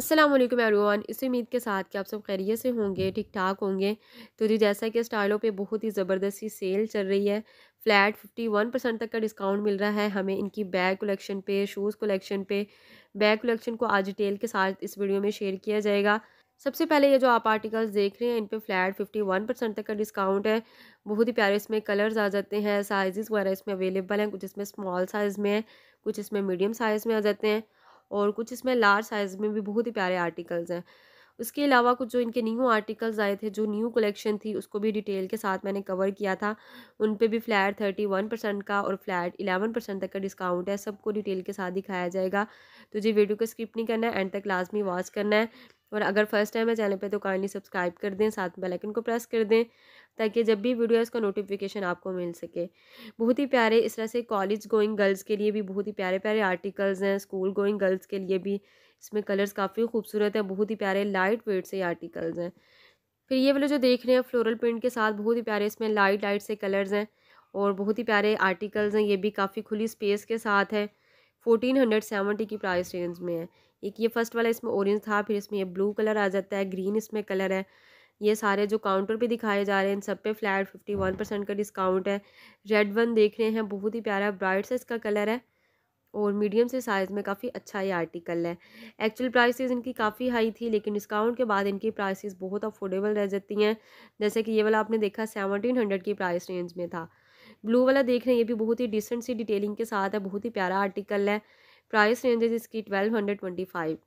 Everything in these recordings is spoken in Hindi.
अस्सलाम वालेकुम एवरीवन इस उम्मीद के साथ कि आप सब खैरियत से होंगे ठीक ठाक होंगे तो जी जैसा कि स्टाइलों पे बहुत ही ज़बरदस्ती सेल चल रही है फ्लैट फिफ्टी वन परसेंट तक का डिस्काउंट मिल रहा है हमें इनकी बैग कलेक्शन पे शूज़ कलेक्शन पे बैग कलेक्शन को आज डिटेल के साथ इस वीडियो में शेयर किया जाएगा सबसे पहले ये जो आप आर्टिकल्स देख रहे हैं इन पर फ्लैट फिफ्टी वन परसेंट तक का डिस्काउंट है बहुत ही प्यारे इसमें कलर्स आ जाते हैं साइज़ वगैरह इसमें अवेलेबल हैं कुछ इसमें स्मॉल साइज़ में है कुछ इसमें मीडियम साइज़ में आ जाते हैं और कुछ इसमें लार्ज साइज़ में भी बहुत ही प्यारे आर्टिकल्स हैं उसके अलावा कुछ जो इनके न्यू आर्टिकल्स आए थे जो न्यू कलेक्शन थी उसको भी डिटेल के साथ मैंने कवर किया था उन पर भी फ्लैट थर्टी वन परसेंट का और फ्लैट इलेवन परसेंट तक का डिस्काउंट है सबको डिटेल के साथ दिखाया जाएगा तो जी वीडियो को स्किप नहीं करना है एंड तक लाजमी वॉच करना है और अगर फर्स्ट टाइम है चैनल पे तो काइंडली सब्सक्राइब कर दें साथ में बेलाइकन को प्रेस कर दें ताकि जब भी वीडियो है उसका नोटिफिकेशन आपको मिल सके बहुत ही प्यारे इस तरह से कॉलेज गोइंग गर्ल्स के लिए भी बहुत ही प्यारे प्यारे आर्टिकल्स हैं स्कूल गोइंग गर्ल्स के लिए भी इसमें कलर्स काफ़ी खूबसूरत हैं बहुत ही प्यारे लाइट वेट से आर्टिकल्स हैं फिर ये वाले जो देख रहे हैं फ्लोरल प्रिंट के साथ बहुत ही प्यारे इसमें लाइट लाइट से कलर्स हैं और बहुत ही प्यारे आर्टिकल्स हैं ये भी काफ़ी खुली स्पेस के साथ है फोर्टीन हंड्रेड सेवेंटी की प्राइस रेंज में है एक ये फर्स्ट वाला इसमें ऑरेंज था फिर इसमें ये ब्लू कलर आ जाता है ग्रीन इसमें कलर है ये सारे जो काउंटर पे दिखाए जा रहे हैं इन सब पे फ्लैट फिफ्टी वन परसेंट का डिस्काउंट है रेड वन देख रहे हैं बहुत ही प्यारा ब्राइट सा इसका कलर है और मीडियम से साइज़ में काफ़ी अच्छा ये आर्टिकल है एक्चुअल प्राइसेस इनकी काफ़ी हाई थी लेकिन डिस्काउंट के बाद इनकी प्राइसेस बहुत अफोर्डेबल रह जाती हैं जैसे कि ये वाला आपने देखा सेवनटीन हंड्रेड की प्राइस रेंज में था ब्लू वाला देख रहे हैं ये भी बहुत ही डिसेंट सी डिटेलिंग के साथ है बहुत ही प्यारा आर्टिकल है प्राइस रेंजेज इसकी ट्वेल्व हंड्रेड ट्वेंटी फाइव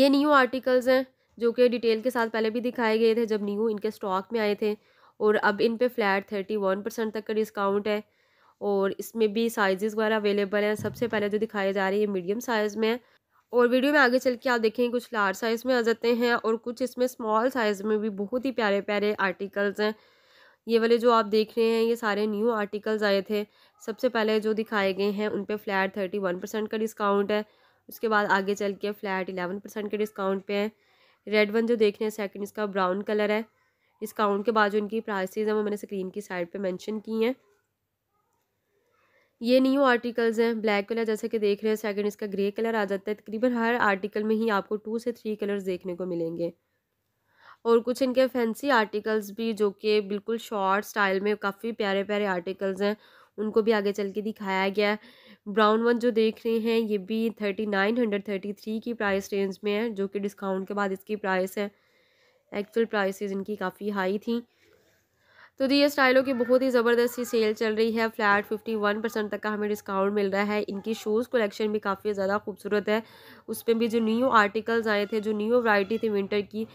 ये न्यू आर्टिकल्स हैं जो कि डिटेल के साथ पहले भी दिखाए गए थे जब न्यू इनके स्टॉक में आए थे और अब इन पे फ्लैट थर्टी वन परसेंट तक का डिस्काउंट है और इसमें भी साइजेस वगैरह अवेलेबल हैं सबसे पहले जो दिखाई जा रही है मीडियम साइज़ में है और वीडियो में आगे चल के आप देखेंगे कुछ लार्ज साइज़ में आ जाते हैं और कुछ इसमें स्मॉल साइज़ में भी बहुत ही प्यारे प्यारे आर्टिकल्स हैं ये वाले जो आप देख रहे हैं ये सारे न्यू आर्टिकल्स आए थे सबसे पहले जो दिखाए गए हैं उन पर फ्लैट थर्टी वन परसेंट का डिस्काउंट है उसके बाद आगे चल के फ्लैट इलेवन परसेंट के डिस्काउंट पे है रेड वन जो देख रहे हैं सेकंड इसका ब्राउन कलर है डिस्काउंट के बाद जो इनकी प्राइसेज हैं वो मैंने स्क्रीन की साइड पे मेंशन की हैं ये न्यू आर्टिकल्स हैं ब्लैक कलर जैसे कि देख रहे हैं सेकंड इसका ग्रे कलर आ जाता है तकरीबन हर आर्टिकल में ही आपको टू से थ्री कलर्स देखने को मिलेंगे और कुछ इनके फैंसी आर्टिकल्स भी जो कि बिल्कुल शॉर्ट स्टाइल में काफ़ी प्यारे प्यारे आर्टिकल्स हैं उनको भी आगे चल के दिखाया गया है ब्राउन वन जो देख रहे हैं ये भी thirty nine hundred thirty three की प्राइस रेंज में है जो कि डिस्काउंट के बाद इसकी प्राइस है एक्चुअल प्राइसेस इनकी काफ़ी हाई थी तो दी स्टाइलों की बहुत ही ज़बरदस्ती सेल चल रही है फ्लैट फिफ्टी वन परसेंट तक का हमें डिस्काउंट मिल रहा है इनकी शूज़ कलेक्शन भी काफ़ी ज़्यादा खूबसूरत है उस पर भी जो न्यू आर्टिकल्स आए थे जो न्यू वराइटी थी विंटर की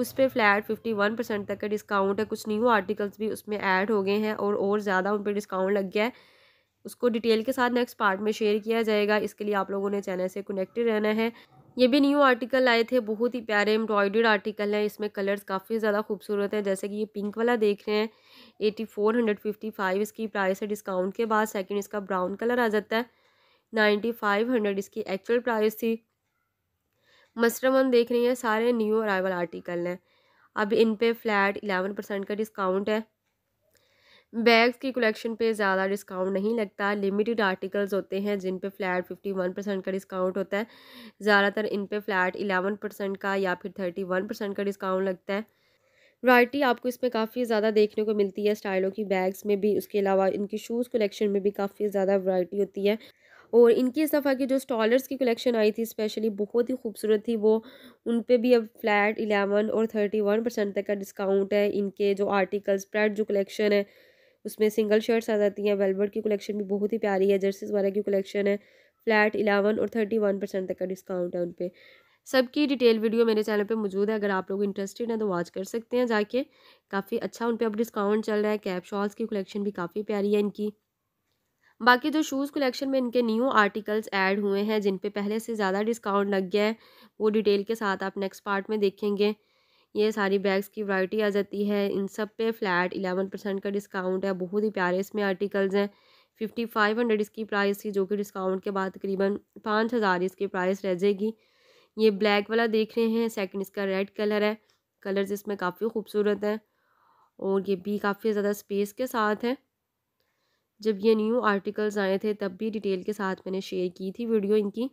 उस पर फ्लैट फिफ्टी वन परसेंट तक का डिस्काउंट है कुछ न्यू आर्टिकल्स भी उसमें ऐड हो गए हैं और और ज़्यादा उन पर डिस्काउंट लग गया है उसको डिटेल के साथ नेक्स्ट पार्ट में शेयर किया जाएगा इसके लिए आप लोगों ने चैनल से कनेक्टेड रहना है ये भी न्यू आर्टिकल आए थे बहुत ही प्यारे एम्ब्रॉयडर्ड आर्टिकल हैं इसमें कलर्स काफ़ी ज़्यादा खूबसूरत हैं जैसे कि ये पिंक वाला देख रहे हैं eighty four hundred fifty five इसकी प्राइस है डिस्काउंट के बाद सेकंड इसका ब्राउन कलर आ जाता है नाइन्टी फाइव हंड्रेड इसकी एक्चुअल प्राइस थी मस्टर वन देख रही हैं सारे न्यू अराइवल आर्टिकल हैं अब इन पे फ्लैट एलेवन परसेंट का डिस्काउंट है बैग्स की कलेक्शन पे ज़्यादा डिस्काउंट नहीं लगता लिमिटेड आर्टिकल्स होते हैं जिन पे फ्लैट फिफ्टी वन परसेंट का डिस्काउंट होता है ज़्यादातर इन पे फ्लैट एलेवन परसेंट का या फिर थर्टी वन परसेंट का डिस्काउंट लगता है वैरायटी आपको इसमें काफ़ी ज़्यादा देखने को मिलती है स्टाइलों की बैग्स में भी उसके अलावा इनकी शूज़ कलेक्शन में भी काफ़ी ज़्यादा वैरायटी होती है और इनकी इस दफ़ा की जो स्टॉलर्स की कलेक्शन आई थी स्पेशली बहुत ही खूबसूरत थी वो उन पर भी अब फ्लैट इलेवन और थर्टी वन परसेंट तक का डिस्काउंट है इनके जो आर्टिकल स्प्रेड जो कलेक्शन है उसमें सिंगल शर्ट्स आ जाती हैं वेलवर्ड की कलेक्शन भी बहुत ही प्यारी है जर्सीज वगैरह की कलेक्शन है फ्लैट इलेवन और थर्टी वन परसेंट तक का डिस्काउंट है उन पर सबकी डिटेल वीडियो मेरे चैनल पे मौजूद है अगर आप लोग इंटरेस्टेड हैं तो वॉच कर सकते हैं जाके काफ़ी अच्छा उन पर अब डिस्काउंट चल रहा है कैप शॉल्स की कलेक्शन भी काफ़ी प्यारी है इनकी बाकी जो शूज़ कलेक्शन में इनके न्यू आर्टिकल्स ऐड हुए हैं जिन पे पहले से ज़्यादा डिस्काउंट लग गया है वो डिटेल के साथ आप नेक्स्ट पार्ट में देखेंगे ये सारी बैग्स की वैरायटी आ जाती है इन सब पे फ्लैट इलेवन परसेंट का डिस्काउंट है बहुत ही प्यारे इसमें आर्टिकल्स हैं फिफ्टी फाइव हंड्रेड इसकी प्राइस थी जो कि डिस्काउंट के बाद तकरीबन पाँच हज़ार इसकी प्राइस रह जाएगी ये ब्लैक वाला देख रहे हैं सेकंड इसका रेड कलर है कलर्स इसमें काफ़ी खूबसूरत हैं और ये भी काफ़ी ज़्यादा स्पेस के साथ हैं जब ये न्यू आर्टिकल्स आए थे तब भी डिटेल के साथ मैंने शेयर की थी वीडियो इनकी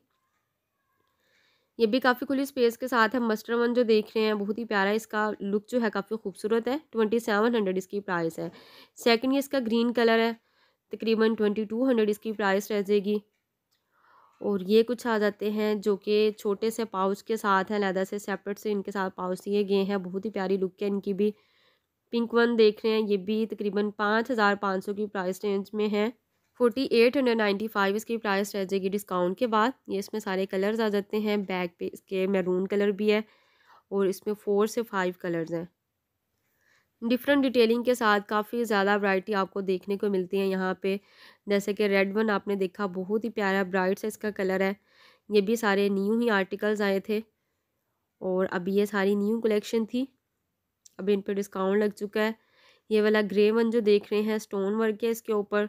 ये भी काफ़ी खुली स्पेस के साथ है मस्टर वन जो देख रहे हैं बहुत ही प्यारा है इसका लुक जो है काफ़ी खूबसूरत है ट्वेंटी सेवन हंड्रेड इसकी प्राइस है सेकंड ये इसका ग्रीन कलर है तकरीबन ट्वेंटी टू हंड्रेड इसकी प्राइस रह जाएगी और ये कुछ आ जाते हैं जो कि छोटे से पाउच के साथ हैं लैदा से सेपरेट से इनके साथ पाउच दिए गए हैं बहुत ही प्यारी लुक है इनकी भी पिंक वन देख रहे हैं ये भी तकरीबन पाँच हज़ार पाँच सौ की प्राइस रेंज में है forty eight hundred ninety five इसकी प्राइस रह जाएगी डिस्काउंट के बाद ये इसमें सारे कलर्स आ जाते हैं बैक पे इसके मैरून कलर भी है और इसमें फ़ोर से फाइव कलर्स हैं डिफरेंट डिटेलिंग के साथ काफ़ी ज़्यादा वैरायटी आपको देखने को मिलती है यहाँ पे जैसे कि रेड वन आपने देखा बहुत ही प्यारा ब्राइट सा इसका कलर है ये भी सारे न्यू ही आर्टिकल्स आए थे और अभी ये सारी न्यू कलेक्शन थी अभी इन पर डिस्काउंट लग चुका है ये वाला ग्रे वन जो देख रहे हैं स्टोन वर्क है इसके ऊपर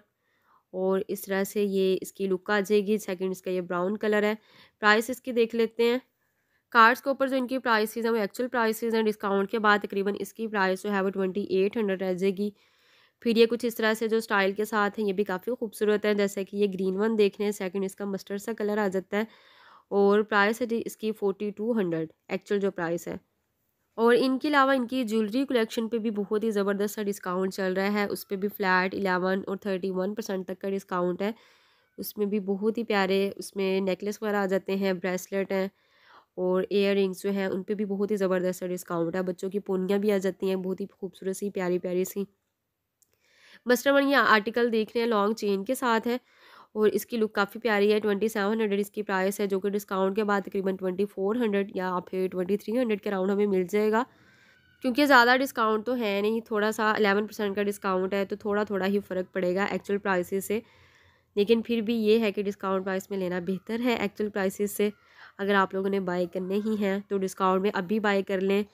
और इस तरह से ये इसकी लुक आ जाएगी सेकंड इसका ये ब्राउन कलर है प्राइस इसकी देख लेते हैं कार्ड्स के ऊपर जो इनकी प्राइस हैं वो एक्चुअल प्राइस हैं डिस्काउंट के बाद तकरीबन इसकी प्राइस जो है वो ट्वेंटी एट हंड्रेड रह जाएगी फिर ये कुछ इस तरह से जो स्टाइल के साथ हैं ये भी काफ़ी खूबसूरत है जैसे कि ये ग्रीन वन देख रहे हैं सेकेंड इसका मस्टर्ड सा कलर आ जाता है और प्राइस है इसकी फ़ोर्टी टू हंड्रेड एक्चुअल जो प्राइस है और इनके अलावा इनकी ज्वेलरी कलेक्शन पे भी बहुत ही ज़बरदस्त सा डिस्काउंट चल रहा है उस पर भी फ्लैट एलेवन और थर्टी वन परसेंट तक का डिस्काउंट है उसमें भी बहुत ही प्यारे उसमें नेकलेस वगैरह आ जाते हैं ब्रेसलेट हैं और एयर जो हैं उन पर भी बहुत ही ज़बरदस्त डिस्काउंट है बच्चों की पोनियाँ भी आ जाती हैं बहुत ही खूबसूरत सी प्यारी प्यारी सी मस्टरमन ये आर्टिकल देख रहे हैं लॉन्ग चेन के साथ है और इसकी लुक काफ़ी प्यारी है ट्वेंटी सेवन हंड्रेड इसकी प्राइस है जो कि डिस्काउंट के बाद तकरीबन ट्वेंटी फोर हंड्रेड या फिर ट्वेंटी थ्री हंड्रेड के अराउंड हमें मिल जाएगा क्योंकि ज़्यादा डिस्काउंट तो है नहीं थोड़ा सा अलेवन परसेंट का डिस्काउंट है तो थोड़ा थोड़ा ही फ़र्क पड़ेगा एक्चुअल प्राइस से लेकिन फिर भी ये है कि डिस्काउंट प्राइस में लेना बेहतर है एक्चुअल प्राइसिस से अगर आप लोगों ने बाई करने ही हैं तो डिस्काउंट में अभी बाई कर लें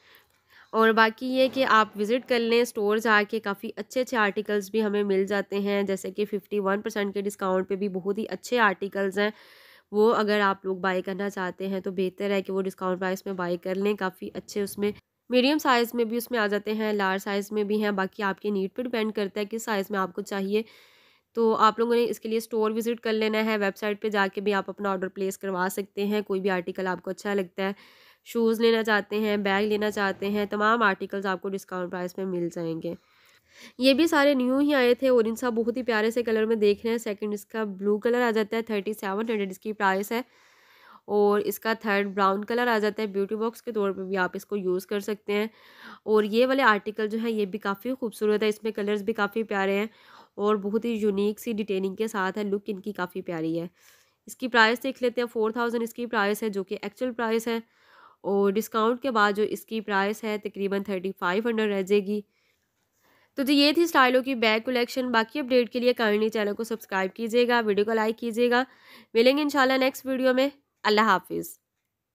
और बाकी ये कि आप विज़िट कर लें स्टोर जाके काफ़ी अच्छे अच्छे आर्टिकल्स भी हमें मिल जाते हैं जैसे कि फ़िफ्टी वन परसेंट के डिस्काउंट पे भी बहुत ही अच्छे आर्टिकल्स हैं वो अगर आप लोग बाई करना चाहते हैं तो बेहतर है कि वो डिस्काउंट प्राइस में बाई कर लें काफ़ी अच्छे उसमें मीडियम साइज़ में भी उसमें आ जाते हैं लार्ज साइज़ में भी हैं बाकी आपके नीड पर डिपेंड करता है किस साइज़ में आपको चाहिए तो आप लोगों ने इसके लिए स्टोर विज़िट कर लेना है वेबसाइट पे जाके भी आप अपना ऑर्डर प्लेस करवा सकते हैं कोई भी आर्टिकल आपको अच्छा लगता है शूज़ लेना चाहते हैं बैग लेना चाहते हैं तमाम आर्टिकल्स आपको डिस्काउंट प्राइस में मिल जाएंगे ये भी सारे न्यू ही आए थे और इन सब बहुत ही प्यारे से कलर में देख रहे हैं सेकंड इसका ब्लू कलर आ जाता है थर्टी सेवन हंड्रेड इसकी प्राइस है और इसका थर्ड ब्राउन कलर आ जाता है ब्यूटी बॉक्स के तौर पे भी आप इसको यूज़ कर सकते हैं और ये वाले आर्टिकल जो है ये भी काफ़ी खूबसूरत है इसमें कलर्स भी काफ़ी प्यारे हैं और बहुत ही यूनिक सी डिटेलिंग के साथ है लुक इनकी काफ़ी प्यारी है इसकी प्राइस देख लेते हैं फोर थाउजेंड इसकी प्राइस है जो कि एक्चुअल प्राइस है और डिस्काउंट के बाद जो इसकी प्राइस है तकरीबन थर्टी फाइव हंड्रेड रह जाएगी तो जी ये थी स्टाइलों की बैग कलेक्शन बाकी अपडेट के लिए कारणी चैनल को सब्सक्राइब कीजिएगा वीडियो को लाइक कीजिएगा मिलेंगे इंशाल्लाह नेक्स्ट वीडियो में अल्लाह हाफिज़